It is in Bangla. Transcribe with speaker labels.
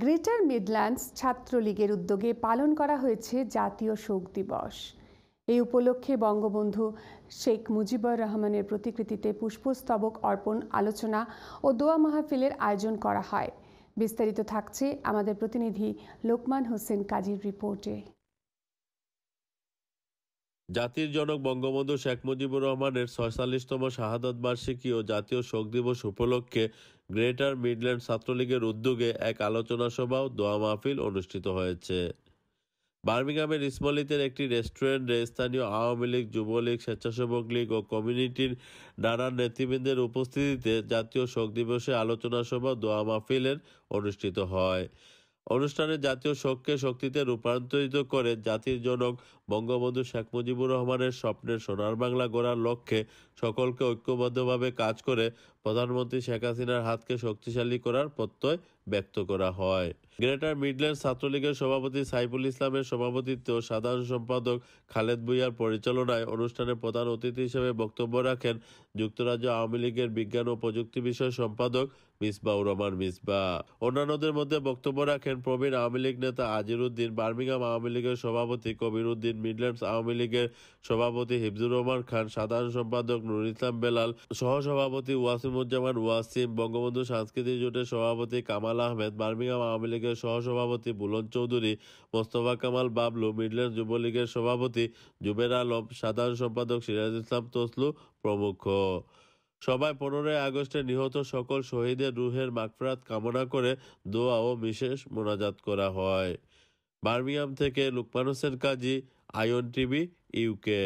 Speaker 1: গ্রেটার মিডল্যান্ডস ছাত্রলীগের উদ্যোগে পালন করা হয়েছে জাতীয় শোক দিবস এই উপলক্ষে বঙ্গবন্ধু শেখ মুজিবুর রহমানের প্রতিকৃতিতে পুষ্পস্তবক অর্পণ আলোচনা ও দোয়া মাহফিলের আয়োজন করা হয় বিস্তারিত থাকছে আমাদের প্রতিনিধি লোকমান হোসেন কাজীর রিপোর্টে
Speaker 2: জাতির জনক বঙ্গবন্ধু শেখ মুজিবুর রহমানের ছয়চল্লিশতম শাহাদত বার্ষিকী ও জাতীয় শোক দিবস উপলক্ষে গ্রেটার মিডল্যান্ড ছাত্রলীগের উদ্যোগে এক আলোচনা সভা ও দোয়া মাহফিল অনুষ্ঠিত হয়েছে বার্মিংহামের ইসমলিতের একটি রেস্টুরেন্টে স্থানীয় আওয়ামী লীগ যুবলীগ স্বেচ্ছাসেবক লীগ ও কমিউনিটির নানান নেতৃবৃন্দের উপস্থিতিতে জাতীয় শোক দিবসে আলোচনা সভা দোয়া মাহফিলের অনুষ্ঠিত হয় অনুষ্ঠানে জাতীয় শোককে শক্তিতে রূপান্তরিত করে জাতির জনক বঙ্গবন্ধু শেখ মুজিবুর রহমানের স্বপ্নের সোনার বাংলা গড়ার লক্ষ্যে সকলকে ঐক্যবদ্ধভাবে কাজ করে প্রধানমন্ত্রী শেখ হাসিনার হাতকে শক্তিশালী করার প্রত্যয় ব্যক্ত করা হয় গ্রেটার মিডল্যান্ড ছাত্রলীগের সভাপতি সাইফুল ইসলামের সভাপতিত্ব সাধারণ সম্পাদক খালেদ ভুইয়ার পরিচালনায় অনুষ্ঠানে প্রধান অতিথি হিসেবে বক্তব্য রাখেন যুক্তরাজ্য আওয়ামী লীগের বিজ্ঞান ও প্রযুক্তি বিষয় সম্পাদক মিসবাউর রহমান মিসবা অন্যান্যদের মধ্যে বক্তব্য রাখেন প্রবীণ আওয়ামী লীগ নেতা আজির উদ্দিন বার্মিংহাম আওয়ামী লীগের সভাপতি কবির উদ্দিন মিডল্যান্ডস আওয়ামী লীগের সভাপতি হিফজুর রহমান খান সাধারণ সম্পাদক নুর ইসলাম বেলাল সহসভাপতি ওয়াসিমুজ্জামান ওয়াসিম বঙ্গবন্ধু সাংস্কৃতিক জোটের সভাপতি কামাল কামাল আহমেদ বার্মিংহাম আওয়ামী লীগের সহসভাপতি বুলন চৌধুরী মোস্তফা কামাল বাবলু মিডল্যান্ড যুবলীগের সভাপতি জুবের আলম সাধারণ সম্পাদক সিরাজ ইসলাম তসলু প্রমুখ সবাই পনেরোই আগস্টে নিহত সকল শহীদের রুহের মাগফরাত কামনা করে দোয়া ও বিশেষ মোনাজাত করা হয় বার্মিয়াম থেকে লুকমান হোসেন কাজী আয়ন টিভি ইউকে